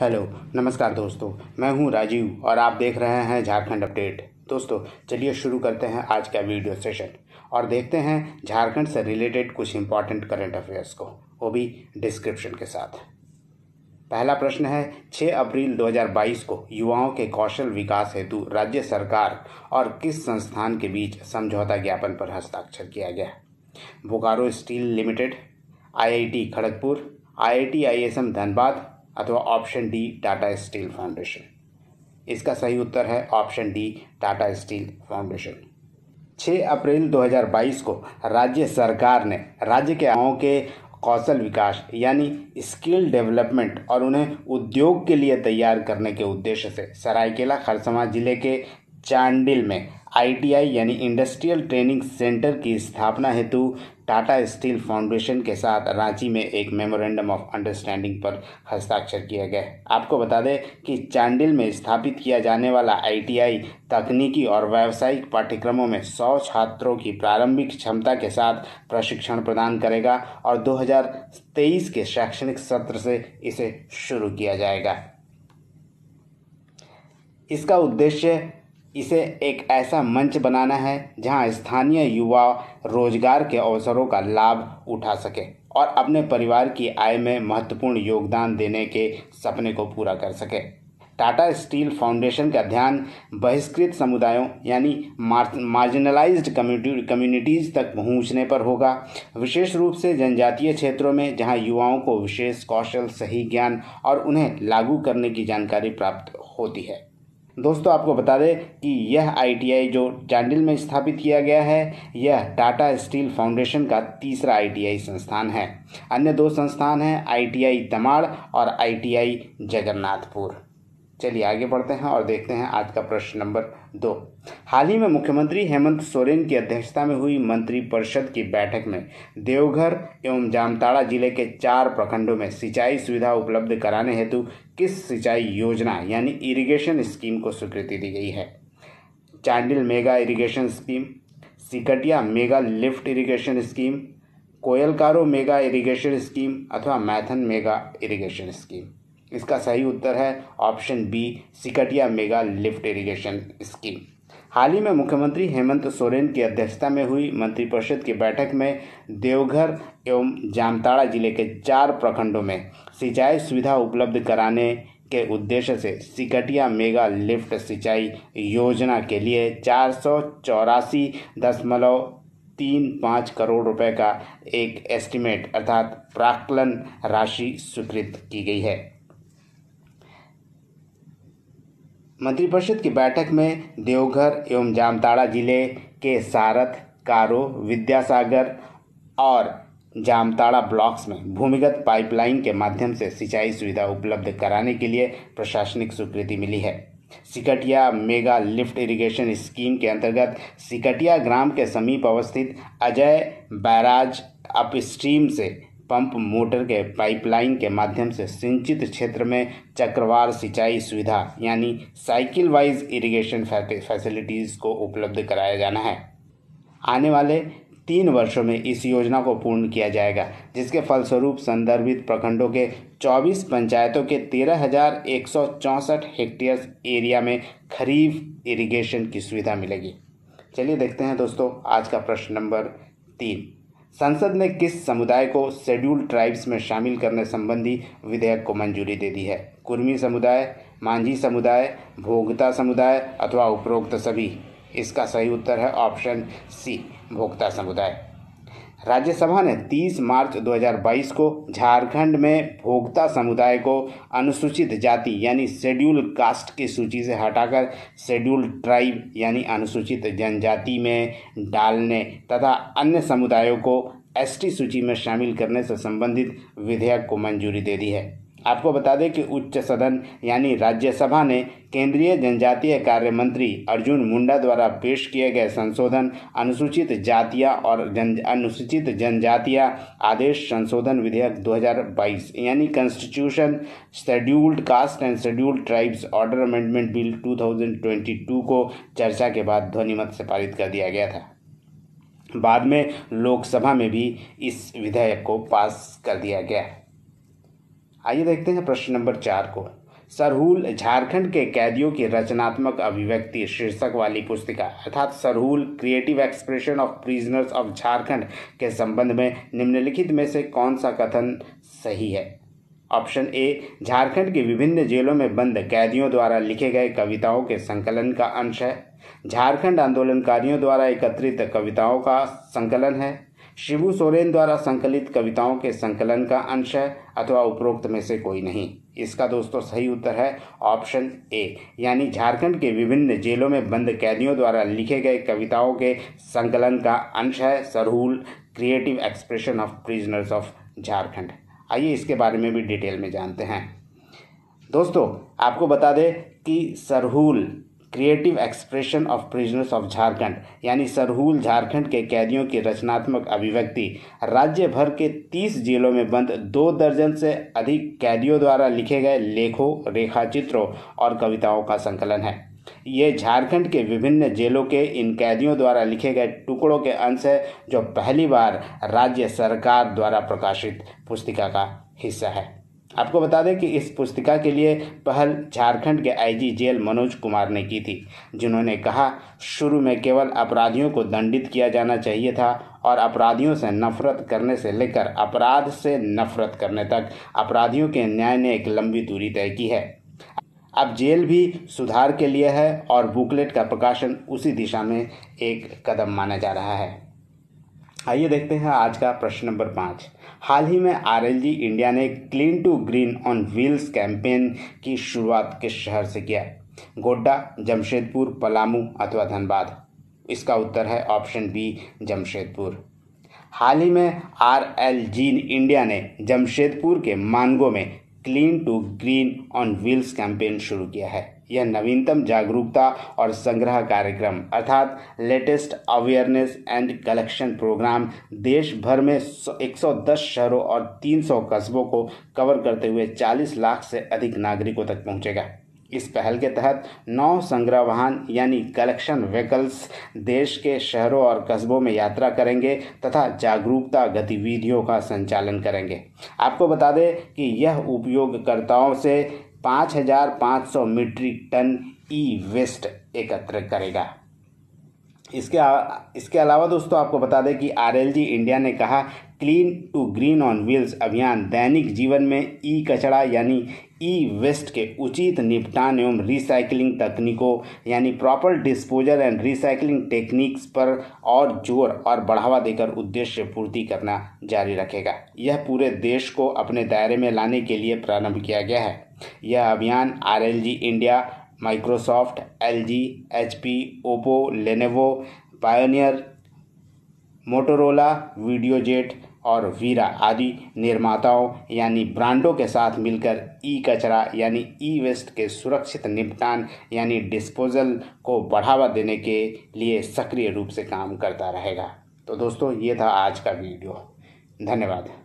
hello नमस्कार दोस्तों मैं हूं राजीव और आप देख रहे हैं झारखंड अपडेट दोस्तों चलिए शुरू करते हैं आज का वीडियो सेशन और देखते हैं झारखंड से रिलेटेड कुछ इंपॉर्टेंट करंट अफेयर्स को वो भी डिस्क्रिप्शन के साथ पहला प्रश्न है 6 अप्रैल 2022 को युवाओं के कौशल विकास हेतु राज्य सरकार और किस संस्थान के बीच समझौता ज्ञापन पर हस्ताक्षर किया गया Bokaro steel limited IIT Kharagpur IIT ISM Dhanbad अथवा option D Tata steel foundation इसका सही उत्तर है option D Tata steel foundation 6 अप्रैल 2022 को राज्य सरकार ने राज्य के गाँव के कौशल विकास यानी स्किल डेवलपमेंट और उन्हें उद्योग के लिए तैयार करने के उद्देश्य से सरायकेला खरसवा जिले के चांडिल में आईटीआई यानी इंडस्ट्रियल ट्रेनिंग सेंटर की स्थापना हेतु टाटा स्टील फाउंडेशन के साथ रांची में एक मेमोरेंडम ऑफ अंडरस्टैंडिंग पर हस्ताक्षर किए गए आपको बता दें कि चांडिल में स्थापित किया जाने वाला आईटीआई तकनीकी और व्यावसायिक पाठ्यक्रमों में 100 छात्रों की प्रारंभिक क्षमता के साथ प्रशिक्षण प्रदान करेगा और 2023 के शैक्षणिक सत्र से इसे शुरू किया जाएगा इसका उद्देश्य इसे एक ऐसा मंच बनाना है जहां स्थानीय युवा रोजगार के अवसरों का लाभ उठा सके और अपने परिवार की आय में महत्वपूर्ण योगदान देने के सपने को पूरा कर सके टाटा स्टील फाउंडेशन का ध्यान बहिष्कृत समुदायों यानी मार्जिनलाइज्ड कम्युनिटी कम्युनिटीज़ तक पहुंचने पर होगा विशेष रूप से जनजातीय क्षेत्रों में जहां युवाओं को विशेष कौशल सही ज्ञान और उन्हें लागू करने की जानकारी प्राप्त होती है दोस्तों आपको बता दें कि यह आईटीआई जो चांडिल में स्थापित किया गया है यह टाटा स्टील फाउंडेशन का तीसरा आईटीआई संस्थान है अन्य दो संस्थान हैं आईटीआई दमाड़ और आईटीआई जगन्नाथपुर चलिए आगे बढ़ते हैं और देखते हैं आज का प्रश्न नंबर दो हाल ही में मुख्यमंत्री हेमंत सोरेन की अध्यक्षता में हुई मंत्रिपरिषद की बैठक में देवघर एवं जामताड़ा जिले के चार प्रखंडों में सिंचाई सुविधा उपलब्ध कराने हेतु किस सिंचाई योजना यानी इरिगेशन स्कीम को स्वीकृति दी गई है Chandil mega irrigation scheme Sikatia mega lift irrigation scheme Koelkaro mega irrigation scheme अथवा मैथन मेगा इरिगेशन स्कीम इसका सही उत्तर है option B Sikatia mega lift irrigation scheme हाल ही में मुख्यमंत्री हेमंत सोरेन की अध्यक्षता में हुई मंत्रिपरिषद की बैठक में देवघर एवं जामताड़ा जिले के चार प्रखंडों में सिंचाई सुविधा उपलब्ध कराने के उद्देश्य से सिकटिया मेगा लिफ्ट सिंचाई योजना के लिए चार सौ चौरासी दशमलव तीन पाँच करोड़ रुपए का एक एस्टिमेट अर्थात प्राकलन राशि स्वीकृत की गई है मंत्रिपरिषद की बैठक में देवघर एवं जामताड़ा जिले के सारथ कारो विद्यासागर और जामताड़ा ब्लॉक्स में भूमिगत पाइपलाइन के माध्यम से सिंचाई सुविधा उपलब्ध कराने के लिए प्रशासनिक स्वीकृति मिली है Sikatia mega lift irrigation scheme के अंतर्गत सिकटिया ग्राम के समीप अवस्थित अजय बैराज अपस्ट्रीम से पंप मोटर के पाइपलाइन के माध्यम से सिंचित क्षेत्र में चक्रवार सिंचाई सुविधा यानी साइकिल वाइज इरिगेशन फैसिलिटीज़ को उपलब्ध कराया जाना है आने वाले तीन वर्षों में इस योजना को पूर्ण किया जाएगा जिसके फलस्वरूप संदर्भित प्रखंडों के 24 पंचायतों के तेरह हेक्टेयर एरिया में खरीफ इरिगेशन की सुविधा मिलेगी चलिए देखते हैं दोस्तों आज का प्रश्न नंबर तीन संसद ने किस समुदाय को शेड्यूल ट्राइब्स में शामिल करने संबंधी विधेयक को मंजूरी दे दी है कुर्मी समुदाय मांझी समुदाय भोगता समुदाय अथवा उपरोक्त सभी इसका सही उत्तर है ऑप्शन सी भोक्ता समुदाय राज्यसभा ने 30 मार्च 2022 को झारखंड में भोक्ता समुदाय को अनुसूचित जाति यानी शेड्यूल कास्ट की सूची से हटाकर शेड्यूल ट्राइब यानी अनुसूचित जनजाति में डालने तथा अन्य समुदायों को एसटी सूची में शामिल करने से संबंधित विधेयक को मंजूरी दे दी है आपको बता दें कि उच्च सदन यानी राज्यसभा ने केंद्रीय जनजातीय कार्य मंत्री अर्जुन मुंडा द्वारा पेश किए गए संशोधन अनुसूचित जातिया और जन अनुसूचित जनजातीय आदेश संशोधन विधेयक 2022 यानी constitution scheduled caste and scheduled tribes order amendment bill 2022 को चर्चा के बाद ध्वनिमत से पारित कर दिया गया था बाद में लोकसभा में भी इस विधेयक को पास कर दिया गया आइए देखते हैं प्रश्न नंबर चार को सरहुल झारखंड के कैदियों की रचनात्मक अभिव्यक्ति शीर्षक वाली पुस्तिका अर्थात Sarhul creative expression of prisoners of Jharkhand के संबंध में निम्नलिखित में से कौन सा कथन सही है ऑप्शन ए झारखंड की विभिन्न जेलों में बंद कैदियों द्वारा लिखे गए कविताओं के संकलन का अंश है झारखंड आंदोलनकारियों द्वारा एकत्रित कविताओं का संकलन है शिवू सोरेन द्वारा संकलित कविताओं के संकलन का अंश है अथवा उपरोक्त में से कोई नहीं इसका दोस्तों सही उत्तर है ऑप्शन ए यानी झारखंड के विभिन्न जेलों में बंद कैदियों द्वारा लिखे गए कविताओं के संकलन का अंश है Sarhul creative expression of prisoners of Jharkhand आइए इसके बारे में भी डिटेल में जानते हैं दोस्तों आपको बता दें कि Sarhul creative expression of prisoners of Jharkhand यानी सरहुल झारखंड के कैदियों की रचनात्मक अभिव्यक्ति राज्य भर के तीस जेलों में बंद दो दर्जन से अधिक कैदियों द्वारा लिखे गए लेखों रेखाचित्रों और कविताओं का संकलन है ये झारखंड के विभिन्न जेलों के इन कैदियों द्वारा लिखे गए टुकड़ों के अंश है जो पहली बार राज्य सरकार द्वारा प्रकाशित पुस्तिका का हिस्सा है आपको बता दें कि इस पुस्तिका के लिए पहल झारखंड के आईजी जेल मनोज कुमार ने की थी जिन्होंने कहा शुरू में केवल अपराधियों को दंडित किया जाना चाहिए था और अपराधियों से नफरत करने से लेकर अपराध से नफरत करने तक अपराधियों के न्याय ने एक लंबी दूरी तय की है अब जेल भी सुधार के लिए है और बुकलेट का प्रकाशन उसी दिशा में एक कदम माना जा रहा है आइए देखते हैं आज का प्रश्न नंबर पाँच हाल ही में आर इंडिया ने clean to green on wheels campaign की शुरुआत किस शहर से किया है गोड्डा जमशेदपुर पलामू अथवा धनबाद इसका उत्तर है ऑप्शन बी जमशेदपुर हाल ही में आर एल जी इंडिया ने जमशेदपुर के मानगो में clean to green on wheels campaign शुरू किया है यह नवीनतम जागरूकता और संग्रह कार्यक्रम अर्थात latest awareness and collection programme देश भर में 110 शहरों और 300 कस्बों को कवर करते हुए 40 लाख से अधिक नागरिकों तक पहुंचेगा इस पहल के तहत नौ संग्रह वाहन यानी कलेक्शन व्हीकल्स देश के शहरों और कस्बों में यात्रा करेंगे तथा जागरूकता गतिविधियों का संचालन करेंगे आपको बता दें कि यह उपयोगकर्ताओं से हजार सौ मीट्रिक टन ई वेस्ट एकत्र करेगा इसके इसके अलावा दोस्तों आपको बता दें कि आर इंडिया ने कहा clean to green on wheels अभियान दैनिक जीवन में ई कचरा यानी ई वेस्ट के उचित निपटान एवं रिसाइकलिंग तकनीकों यानी proper disposal and recycling techniques पर और जोर और बढ़ावा देकर उद्देश्य पूर्ति करना जारी रखेगा यह पूरे देश को अपने दायरे में लाने के लिए प्रारंभ किया गया है यह अभियान R India Microsoft L G H P Oppo Lenovo Pioneer Motorola Videojet और वीरा आदि निर्माताओं यानी ब्रांडों के साथ मिलकर ई कचरा यानी ई वेस्ट के सुरक्षित निपटान यानी डिस्पोजल को बढ़ावा देने के लिए सक्रिय रूप से काम करता रहेगा तो दोस्तों ये था आज का वीडियो धन्यवाद